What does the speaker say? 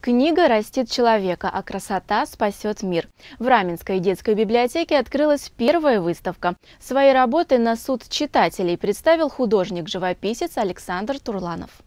Книга растит человека, а красота спасет мир. В Раменской детской библиотеке открылась первая выставка. Свои работы на суд читателей представил художник-живописец Александр Турланов.